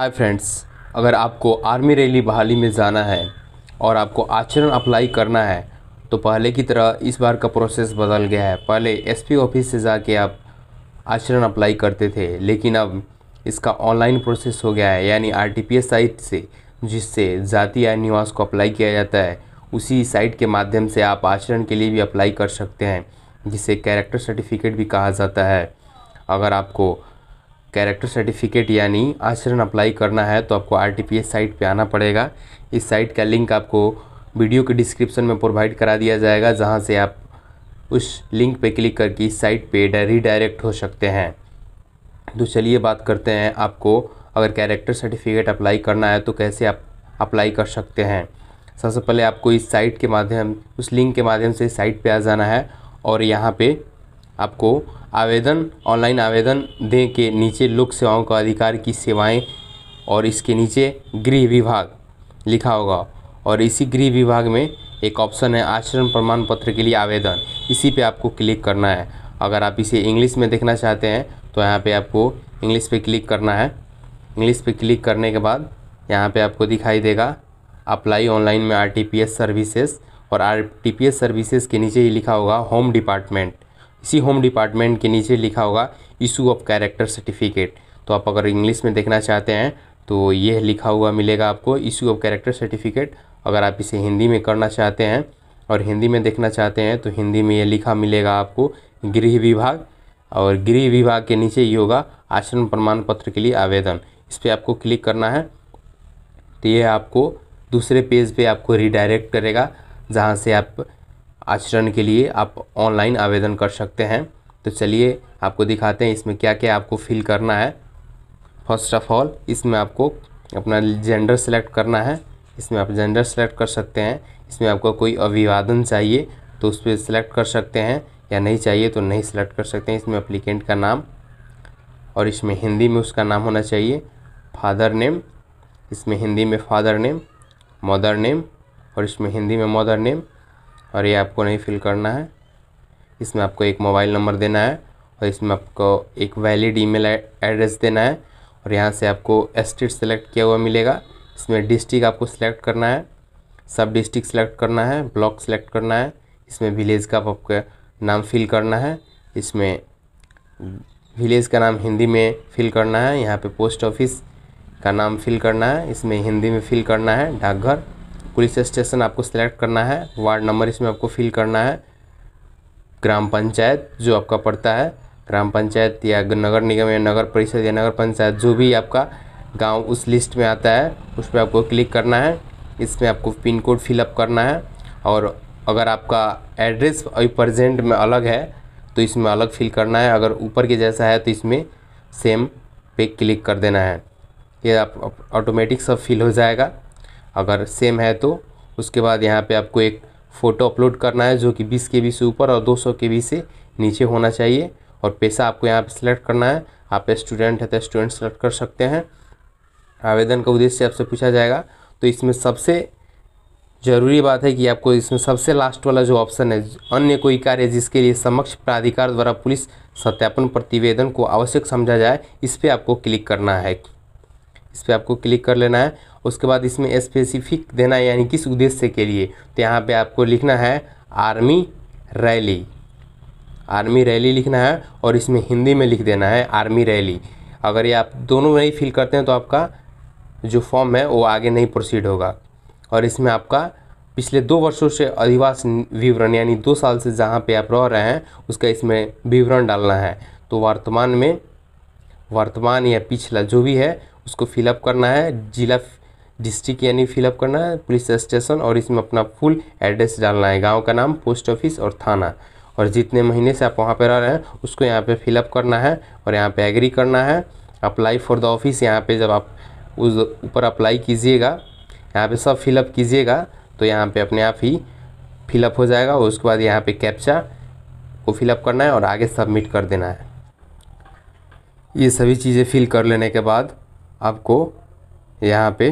hi friends अगर आपको army rally बहाली में जाना है और आपको आचरण अप्लाई करना है तो पहले की तरह इस बार का प्रोसेस बदल गया है पहले एसपी ऑफिस से जाके आप आचरण अप्लाई करते थे लेकिन अब इसका ऑनलाइन प्रोसेस हो गया है यानी आरटीपीएस साइट से जिससे जाति या निवास को अप्लाई किया जाता है उसी साइट के माध्यम से आप आचरण के लिए भी अप्लाई कर सकते हैं जिसे कैरेक्टर सर्टिफिकेट भी कहा जाता है अगर आपको कैरेक्टर सर्टिफिकेट यानी आचरण अप्लाई करना है तो आपको आर साइट पे आना पड़ेगा इस साइट का लिंक आपको वीडियो के डिस्क्रिप्शन में प्रोवाइड करा दिया जाएगा जहाँ से आप उस लिंक पे क्लिक करके इस साइट पे रिडायरेक्ट हो सकते हैं तो चलिए बात करते हैं आपको अगर कैरेक्टर सर्टिफिकेट अप्लाई करना है तो कैसे आप अप्लाई कर सकते हैं सबसे पहले आपको इस साइट के माध्यम उस लिंक के माध्यम से साइट पे आ जाना है और यहाँ पे आपको आवेदन ऑनलाइन आवेदन दें के नीचे लोक सेवाओं का अधिकार की सेवाएं और इसके नीचे गृह विभाग लिखा होगा और इसी गृह विभाग में एक ऑप्शन है आचरण प्रमाण पत्र के लिए आवेदन इसी पे आपको क्लिक करना है अगर आप इसे इंग्लिश में देखना चाहते हैं तो यहाँ पे आपको इंग्लिश पे क्लिक करना है इंग्लिश पे क्लिक करने के बाद यहाँ पे आपको दिखाई देगा अप्लाई ऑनलाइन में R T P S services और R T P S services के नीचे ही लिखा होगा होम डिपार्टमेंट इसी होम डिपार्टमेंट के नीचे लिखा होगा इशू ऑफ कैरेक्टर सर्टिफिकेट तो आप अगर इंग्लिश में देखना चाहते हैं तो यह लिखा हुआ मिलेगा आपको इशू ऑफ कैरेक्टर सर्टिफिकेट अगर आप इसे हिंदी में करना चाहते हैं और हिंदी में देखना चाहते हैं तो हिंदी में यह लिखा मिलेगा आपको गृह विभाग और गृह विभाग के नीचे ये होगा आश्रम प्रमाण पत्र के लिए आवेदन इस पर आपको क्लिक करना है तो यह आपको दूसरे पेज पे आपको रिडायरेक्ट करेगा जहाँ से आप आचरण के लिए आप ऑनलाइन आवेदन कर सकते हैं तो चलिए आपको दिखाते हैं इसमें क्या क्या आपको फिल करना है फर्स्ट ऑफ ऑल इसमें आपको अपना जेंडर सेलेक्ट करना है इसमें आप जेंडर सेलेक्ट कर सकते हैं इसमें आपको कोई अभिवादन चाहिए तो उस पर सेलेक्ट कर सकते हैं या नहीं चाहिए तो नहीं सिलेक्ट कर सकते हैं इसमें अप्लीकेंट का नाम और इसमें हिंदी में उसका नाम होना चाहिए फादर नेम इसमें हिंदी में फादर नेम मदर नेम और इसमें हिंदी में मदर नेम और ये आपको नहीं फिल करना है इसमें आपको एक मोबाइल नंबर देना है और इसमें आपको एक वैलिड ईमेल एड्रेस देना है और यहाँ से आपको स्टेट सेलेक्ट किया हुआ मिलेगा इसमें डिस्ट्रिक्ट आपको सिलेक्ट करना है सब डिस्ट्रिक्ट सेलेक्ट करना है ब्लॉक सेलेक्ट करना है इसमें विलेज का आपका नाम फिल करना है इसमें विलेज का नाम हिंदी में फिल करना है यहाँ पे पोस्ट ऑफिस का नाम फिल करना है इसमें हिंदी में फिल करना है डाकघर पुलिस स्टेशन आपको सिलेक्ट करना है वार्ड नंबर इसमें आपको फिल करना है ग्राम पंचायत जो आपका पड़ता है ग्राम पंचायत या नगर निगम या नगर परिषद या नगर पंचायत जो भी आपका गांव उस लिस्ट में आता है उस पर आपको क्लिक करना है इसमें आपको पिन कोड फिलअप करना है और अगर आपका एड्रेस अभी प्रजेंट में अलग है तो इसमें अलग फिल करना है अगर ऊपर के जैसा है तो इसमें सेम पे क्लिक कर देना है ये आप ऑटोमेटिक सब फिल हो जाएगा अगर सेम है तो उसके बाद यहाँ पे आपको एक फ़ोटो अपलोड करना है जो कि 20 के से ऊपर और 200 के से नीचे होना चाहिए और पैसा आपको यहाँ पे सिलेक्ट करना है आप स्टूडेंट है तो स्टूडेंट सेलेक्ट कर सकते हैं आवेदन का उद्देश्य आपसे पूछा जाएगा तो इसमें सबसे जरूरी बात है कि आपको इसमें सबसे लास्ट वाला जो ऑप्शन है अन्य कोई कार्य जिसके लिए समक्ष प्राधिकार द्वारा पुलिस सत्यापन प्रतिवेदन को आवश्यक समझा जाए इस पर आपको क्लिक करना है इस पर आपको क्लिक कर लेना है उसके बाद इसमें स्पेसिफिक देना है यानी किस उद्देश्य के लिए तो यहाँ पे आपको लिखना है आर्मी रैली आर्मी रैली लिखना है और इसमें हिंदी में लिख देना है आर्मी रैली अगर ये आप दोनों नहीं फिल करते हैं तो आपका जो फॉर्म है वो आगे नहीं प्रोसीड होगा और इसमें आपका पिछले दो वर्षों से अधिवास विवरण यानी दो साल से जहाँ पे आप रह रहे हैं उसका इसमें विवरण डालना है तो वर्तमान में वर्तमान या पिछला जो भी है उसको फिलअप करना है जिला डिस्ट्रिक्ट यानी फिलअप करना है पुलिस स्टेशन और इसमें अपना फुल एड्रेस डालना है गांव का नाम पोस्ट ऑफिस और थाना और जितने महीने से आप वहाँ पर रह रहे हैं उसको यहाँ पे फिलअप करना है और यहाँ पे एग्री करना है अप्लाई फॉर द ऑफिस यहाँ पे जब आप उस ऊपर अप्लाई कीजिएगा यहाँ पे सब फिलअप कीजिएगा तो यहाँ पे अपने आप ही फिलअप हो जाएगा और उसके बाद यहाँ पर कैप्चा को फिलअप करना है और आगे सबमिट कर देना है ये सभी चीज़ें फिल कर लेने के बाद आपको यहाँ पे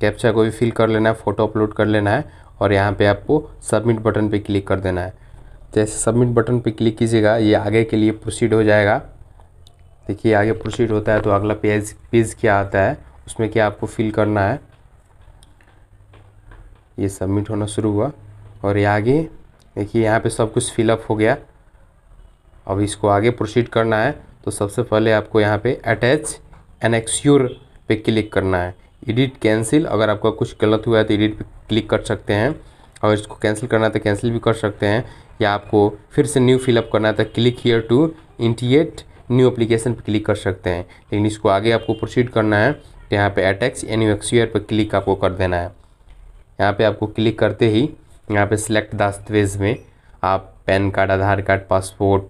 कैप्चा को भी फिल कर लेना है फ़ोटो अपलोड कर लेना है और यहाँ पे आपको सबमिट बटन पे क्लिक कर देना है जैसे सबमिट बटन पे क्लिक कीजिएगा ये आगे के लिए प्रोसीड हो जाएगा देखिए आगे प्रोसीड होता है तो अगला पेज पेज क्या आता है उसमें क्या आपको फिल करना है ये सबमिट होना शुरू हुआ और ये आगे देखिए यहाँ पर सब कुछ फिलअप हो गया अब इसको आगे प्रोसीड करना है तो सबसे पहले आपको यहाँ पर अटैच एनेक्स्योर पे क्लिक करना है एडिट कैंसिल अगर आपका कुछ गलत हुआ है तो एडिट पे क्लिक कर सकते हैं और इसको कैंसिल करना है तो कैंसिल भी कर सकते हैं या आपको फिर से न्यू फिलअप करना है तो click here to initiate new application पर क्लिक कर सकते हैं लेकिन इसको आगे आपको प्रोसीड करना है तो यहाँ पर अटैक्स एन यू एक्सयूर पर क्लिक आपको कर देना है यहाँ पे आपको क्लिक करते ही यहाँ पे सिलेक्ट दस्तावेज में आप PAN card Aadhaar card passport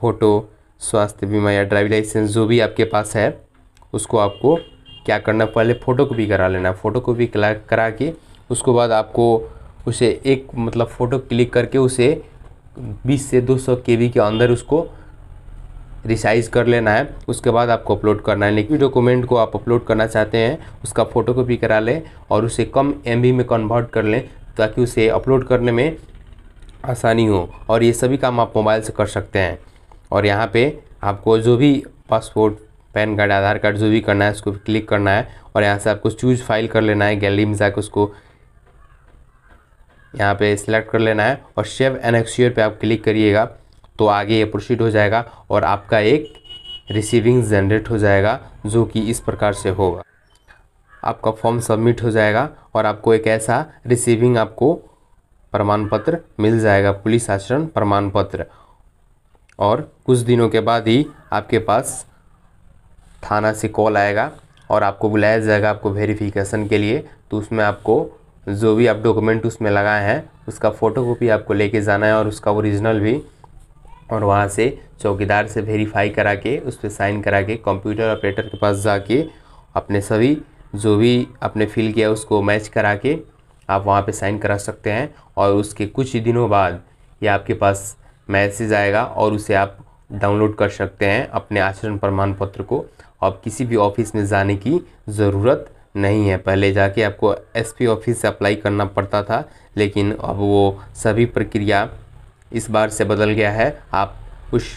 photo स्वास्थ्य बीमा या ड्राइविंग लाइसेंस जो भी आपके पास है उसको आपको क्या करना पहले फ़ोटो कॉपी करा लेना फ़ोटो कॉपी करा के उसको बाद आपको उसे एक मतलब फ़ोटो क्लिक करके उसे 20 से 200 सौ के के अंदर उसको रिसाइज कर लेना है उसके बाद आपको अपलोड करना है लेकिन डॉक्यूमेंट को आप अपलोड करना चाहते हैं उसका फ़ोटो कॉपी करा लें और उसे कम एम में कन्वर्ट कर लें ताकि उसे अपलोड करने में आसानी हो और ये सभी काम आप मोबाइल से कर सकते हैं और यहाँ पे आपको जो भी passport PAN card Aadhaar card जो भी करना है उसको क्लिक करना है और यहाँ से आपको चूज फाइल कर लेना है गैलरी में जाकर उसको यहाँ पे सिलेक्ट कर लेना है और शेव एन एक्सर पर आप क्लिक करिएगा तो आगे ये प्रोसीड हो जाएगा और आपका एक रिसीविंग जनरेट हो जाएगा जो कि इस प्रकार से होगा आपका फॉर्म सबमिट हो जाएगा और आपको एक ऐसा रिसीविंग आपको प्रमाण पत्र मिल जाएगा पुलिस आचरण प्रमाण पत्र और कुछ दिनों के बाद ही आपके पास थाना से कॉल आएगा और आपको बुलाया जाएगा आपको वेरिफिकेशन के लिए तो उसमें आपको जो भी आप डॉक्यूमेंट उसमें लगाए हैं उसका फ़ोटो कॉपी आपको लेके जाना है और उसका ओरिजिनल भी और वहाँ से चौकीदार से वेरीफाई करा के उस पर साइन करा के कंप्यूटर ऑपरेटर के पास जाके अपने सभी जो भी आपने फिल किया उसको मैच करा के आप वहाँ पे साइन करा सकते हैं और उसके कुछ ही दिनों बाद ये आपके पास मैसेज आएगा और उसे आप डाउनलोड कर सकते हैं अपने आचरण प्रमाण पत्र को अब किसी भी ऑफिस में जाने की ज़रूरत नहीं है पहले जाके आपको एसपी ऑफिस से अप्लाई करना पड़ता था लेकिन अब वो सभी प्रक्रिया इस बार से बदल गया है आप उस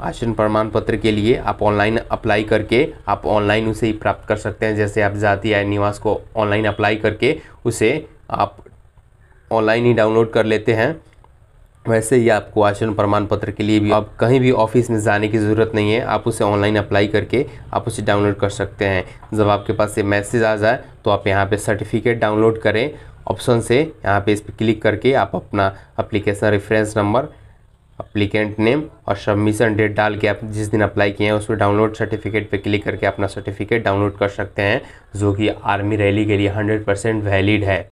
आचरण प्रमाण पत्र के लिए आप ऑनलाइन अप्लाई करके आप ऑनलाइन उसे ही प्राप्त कर सकते हैं जैसे आप जाति आय निवास को ऑनलाइन अप्लाई करके उसे आप ऑनलाइन ही डाउनलोड कर लेते हैं वैसे ही आपको आचरण प्रमाण पत्र के लिए भी आप कहीं भी ऑफिस में जाने की ज़रूरत नहीं है आप उसे ऑनलाइन अप्लाई करके आप उसे डाउनलोड कर सकते हैं जब आपके पास ये मैसेज आ जाए तो आप यहाँ पे सर्टिफिकेट डाउनलोड करें ऑप्शन से यहाँ पे इस पर क्लिक करके आप अपना application reference number applicant name और सबमिशन डेट डाल के आप जिस दिन अप्लाई किए हैं उस पर डाउनलोड सर्टिफिकेट पर क्लिक करके अपना सर्टिफिकेट डाउनलोड कर सकते हैं जो कि आर्मी रैली के लिए हंड्रेड परसेंट वैलिड है